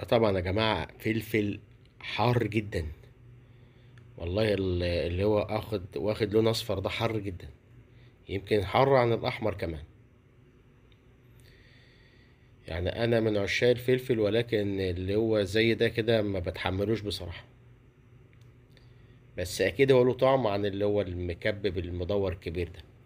ده طبعا يا جماعة فلفل حار جدا والله اللي هو اخد واخد لون اصفر ده حر جدا يمكن حر عن الاحمر كمان يعني انا من عشاق الفلفل ولكن اللي هو زي ده كده ما بتحملوش بصراحة بس اكيد هو له طعم عن اللي هو المكبب المدور الكبير ده